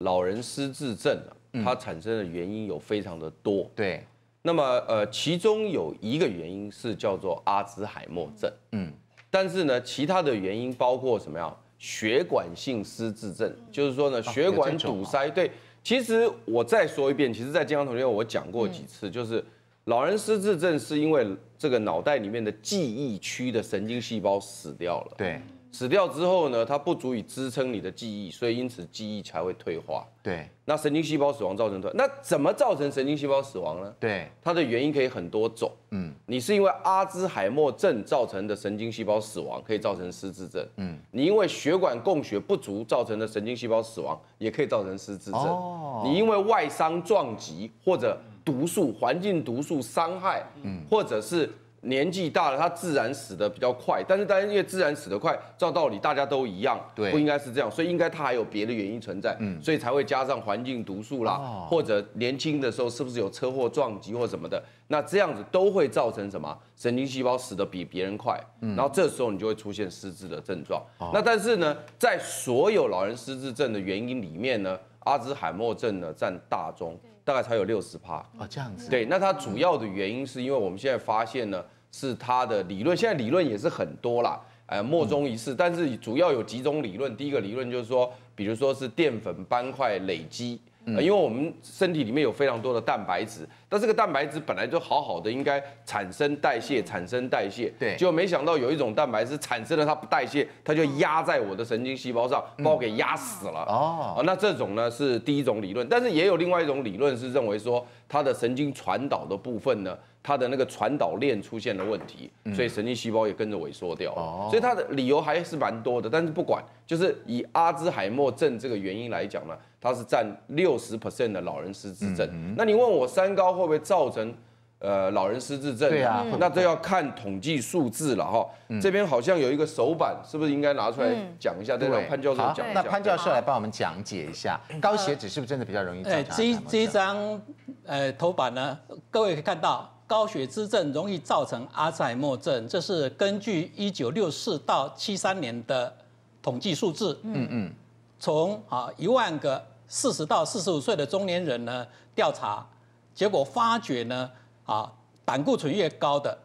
老人失智症，它产生的原因有非常的多。对，那么呃，其中有一个原因是叫做阿兹海默症，嗯，但是呢，其他的原因包括什么呀？血管性失智症，就是说呢，血管堵塞。对，其实我再说一遍，其实，在健康同学，我讲过几次，就是老人失智症是因为这个脑袋里面的记忆区的神经细胞死掉了。对。死掉之后呢，它不足以支撑你的记忆，所以因此记忆才会退化。对，那神经细胞死亡造成的，那怎么造成神经细胞死亡呢？对，它的原因可以很多种。嗯，你是因为阿兹海默症造成的神经细胞死亡，可以造成失智症。嗯，你因为血管供血不足造成的神经细胞死亡，也可以造成失智症。哦，你因为外伤撞击或者毒素、环境毒素伤害，嗯，或者是。年纪大了，他自然死得比较快，但是当然因为自然死得快，照道理大家都一样，对，不应该是这样，所以应该他还有别的原因存在，嗯，所以才会加上环境毒素啦，或者年轻的时候是不是有车祸撞击或什么的，那这样子都会造成什么神经细胞死得比别人快，嗯，然后这时候你就会出现失智的症状，那但是呢，在所有老人失智症的原因里面呢，阿兹海默症呢占大宗。大概才有六十趴啊，这样子。对，那它主要的原因是因为我们现在发现呢，是它的理论，现在理论也是很多啦，呃，莫衷一是。但是主要有几种理论，第一个理论就是说，比如说是淀粉斑块累积，因为我们身体里面有非常多的蛋白质。但这个蛋白质本来就好好的，应该产生代谢，产生代谢。对，结果没想到有一种蛋白质产生了，它不代谢，它就压在我的神经细胞上，把我给压死了。哦，那这种呢是第一种理论，但是也有另外一种理论是认为说，它的神经传导的部分呢，它的那个传导链出现了问题，所以神经细胞也跟着萎缩掉了。哦，所以它的理由还是蛮多的，但是不管，就是以阿兹海默症这个原因来讲呢，它是占六十 percent 的老人失智症。那你问我三高。会不会造成呃老人失智症？对啊，那这要看统计数字了哈。这边好像有一个手板，是不是应该拿出来讲一下？对，潘教授讲。那潘教授来帮我们讲解一下。高血脂是不是真的比较容易？哎，这这一张呃头版呢，各位可以看到，高血脂症容易造成阿兹海默症，这是根据一九六四到七三年的统计数字。嗯嗯，从啊一万个四十到四十五岁的中年人呢调查。结果发觉呢，啊，胆固醇越高的，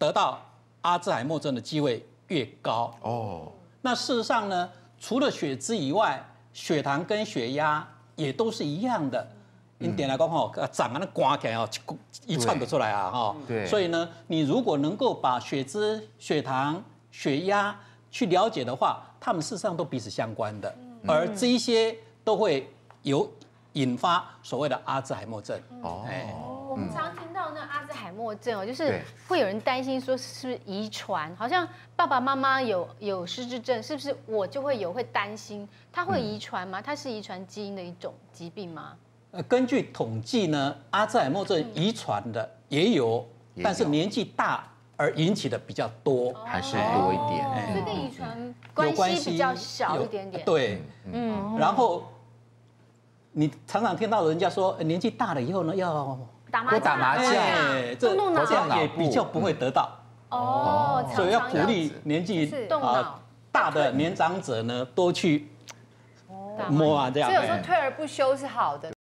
得到阿兹海默症的机会越高。哦，那事实上呢，除了血脂以外，血糖跟血压也都是一样的。你点来讲吼，掌长啊那刮起来哦，一串的出来啊，哈。对。所以呢，你如果能够把血脂、血糖、血压去了解的话，他们事实上都彼此相关的。嗯。而这一些都会有。引发所谓的阿兹海默症哦，我们常听到那阿兹海默症哦，就是会有人担心说是遗传，好像爸爸妈妈有有失智症，是不是我就会有会担心它会遗传吗？它是遗传基因的一种疾病吗？呃，根据统计呢，阿兹海默症遗传的也有，但是年纪大而引起的比较多，还是多一点，所以跟遗传关系比较小一点点。对，嗯，然后。你常常听到人家说，年纪大了以后呢，要多打麻将，这这样也比较不会得到。哦，所以要鼓励年纪啊大的年长者呢，多去摸啊这样。所以有时候退而不休是好的。